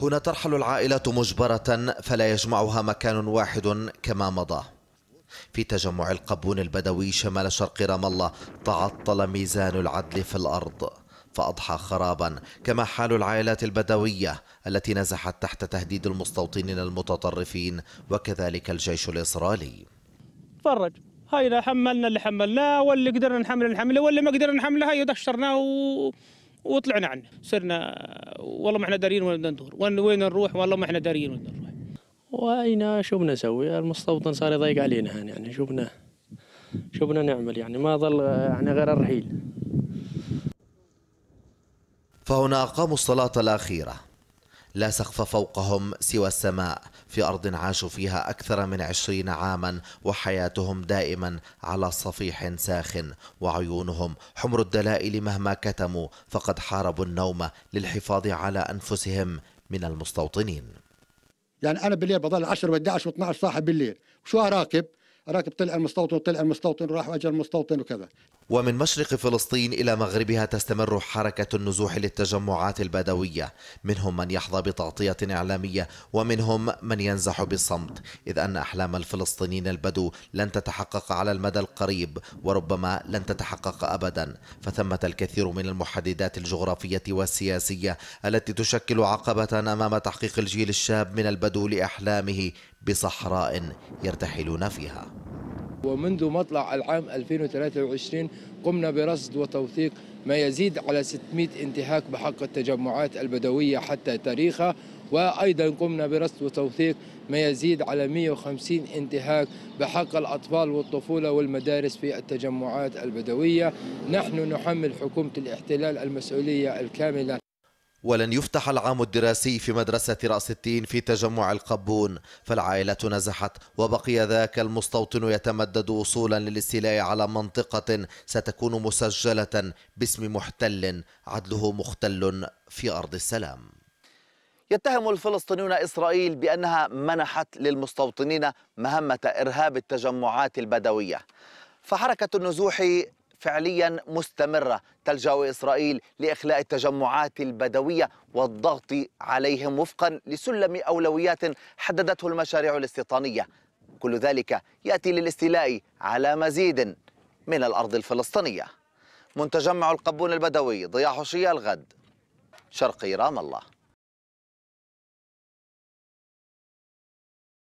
هنا ترحل العائلة مجبرة فلا يجمعها مكان واحد كما مضى في تجمع القبون البدوي شمال شرق رام الله تعطل ميزان العدل في الأرض فأضحى خرابا كما حال العائلات البدوية التي نزحت تحت تهديد المستوطنين المتطرفين وكذلك الجيش الإسرائيلي تفرج هاي حملنا اللي حملناه واللي قدرنا نحمله نحمله واللي ما قدرنا نحمله هاي دشرناه و... وطلعنا عنه صرنا والله ما احنا دارين وين ندور وين نروح والله ما احنا دارين وين نروح واين شو بدنا نسوي المستوطن صار يضيق علينا يعني شو بدنا شو بدنا نعمل يعني ما ظل يعني غير الرحيل فهنا أقاموا الصلاة الأخيرة لا سقف فوقهم سوى السماء في أرض عاشوا فيها أكثر من عشرين عاما وحياتهم دائما على صفيح ساخن وعيونهم حمر الدلائل مهما كتموا فقد حاربوا النوم للحفاظ على أنفسهم من المستوطنين يعني أنا بالليل بضل 10 و11 و12 صاحب بالليل وشو راكب راك طلع المستوطن طلع المستوطن راح واجر المستوطن وكذا ومن مشرق فلسطين إلى مغربها تستمر حركة النزوح للتجمعات البدوية منهم من يحظى بتغطية إعلامية ومنهم من ينزح بالصمت إذ أن أحلام الفلسطينيين البدو لن تتحقق على المدى القريب وربما لن تتحقق أبدا فثمة الكثير من المحددات الجغرافية والسياسية التي تشكل عقبة أمام تحقيق الجيل الشاب من البدو لأحلامه بصحراء يرتحلون فيها ومنذ مطلع العام 2023 قمنا برصد وتوثيق ما يزيد على 600 انتهاك بحق التجمعات البدوية حتى تاريخها وأيضا قمنا برصد وتوثيق ما يزيد على 150 انتهاك بحق الأطفال والطفولة والمدارس في التجمعات البدوية نحن نحمل حكومة الاحتلال المسؤولية الكاملة ولن يفتح العام الدراسي في مدرسة رأس التين في تجمع القبون فالعائلة نزحت وبقي ذاك المستوطن يتمدد وصولا للاستيلاء على منطقة ستكون مسجلة باسم محتل عدله مختل في أرض السلام يتهم الفلسطينيون إسرائيل بأنها منحت للمستوطنين مهمة إرهاب التجمعات البدوية فحركة النزوح فعليا مستمرة تلجأ إسرائيل لإخلاء التجمعات البدوية والضغط عليهم وفقا لسلم أولويات حددته المشاريع الاستيطانية كل ذلك يأتي للاستيلاء على مزيد من الأرض الفلسطينية من تجمع القبون البدوي ضياح شيا الغد شرقي رام الله